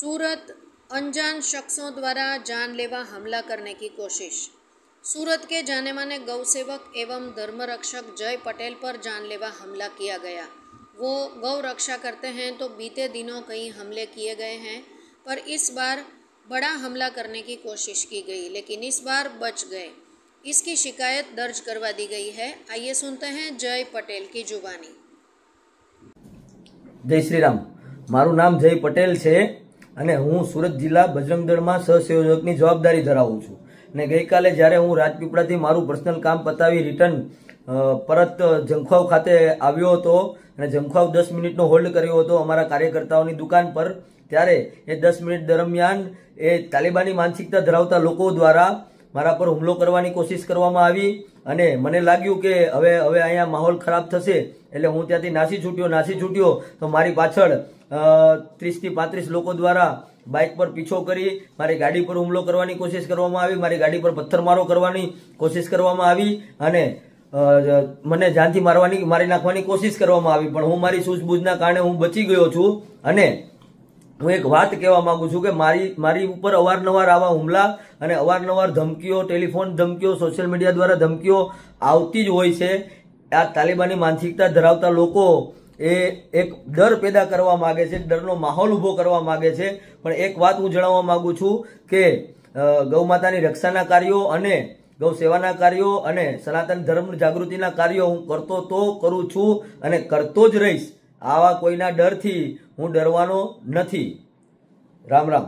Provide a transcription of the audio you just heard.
सूरत अनजान शख्सों द्वारा जानलेवा हमला करने की कोशिश सूरत के जाने माने गौसेवक एवं धर्मरक्षक जय पटेल पर जानलेवा हमला किया गया वो गौ रक्षा करते हैं तो बीते दिनों कई हमले किए गए हैं पर इस बार बड़ा हमला करने की कोशिश की गई लेकिन इस बार बच गए इसकी शिकायत दर्ज करवा दी गई है आइए सुनते हैं जय पटेल की जुबानी जय श्री राम मारू नाम जय पटेल है અને હું સુરત જિલ્લા બજરંગ દળમાં સહસંયોજકની જવાબદારી ધરાવું છું ને ગઈકાલે જ્યારે હું રાજપીપળાથી મારું પર્સનલ કામ પતાવી રિટર્ન પરત જંખવાવ ખાતે આવ્યો હતો અને જંખવાવ દસ મિનિટનો હોલ્ડ કર્યો હતો અમારા કાર્યકર્તાઓની દુકાન પર ત્યારે એ દસ મિનિટ દરમિયાન એ તાલિબાની માનસિકતા ધરાવતા લોકો દ્વારા મારા પર હુમલો કરવાની કોશિશ કરવામાં આવી અને મને લાગ્યું કે હવે હવે અહીંયા માહોલ ખરાબ થશે એટલે હું ત્યાંથી નાસી છૂટ્યો નાસી છૂટ્યો તો મારી પાછળ ત્રીસથી પાંત્રીસ લોકો દ્વારા બાઇક પર પીછો કરી મારી ગાડી પર હુમલો કરવાની કોશિશ કરવામાં આવી મારી ગાડી પર પથ્થરમારો કરવાની કોશિશ કરવામાં આવી અને મને જાનથી મારવાની મારી નાખવાની કોશિશ કરવામાં આવી પણ હું મારી સૂઝબૂઝના કારણે હું બચી ગયો છું અને હું એક વાત કહેવા માંગુ છું કે મારી મારી ઉપર અવારનવાર આવા હુમલા અને અવારનવાર ધમકીઓ ટેલિફોન ધમકીઓ સોશિયલ મીડિયા દ્વારા ધમકીઓ આવતી જ હોય છે આ તાલિબાની માનસિકતા ધરાવતા લોકો એ એક ડર પેદા કરવા માગે છે ડરનો માહોલ ઊભો કરવા માગે છે પણ એક વાત હું જણાવવા માગું છું કે ગૌ માતાની રક્ષાના કાર્યો અને ગૌ સેવાના કાર્યો અને સનાતન ધર્મ જાગૃતિના કાર્યો હું કરતો તો કરું છું અને કરતો જ રહીશ આવા કોઈના ડરથી હું ડરવાનો નથી રામ રામ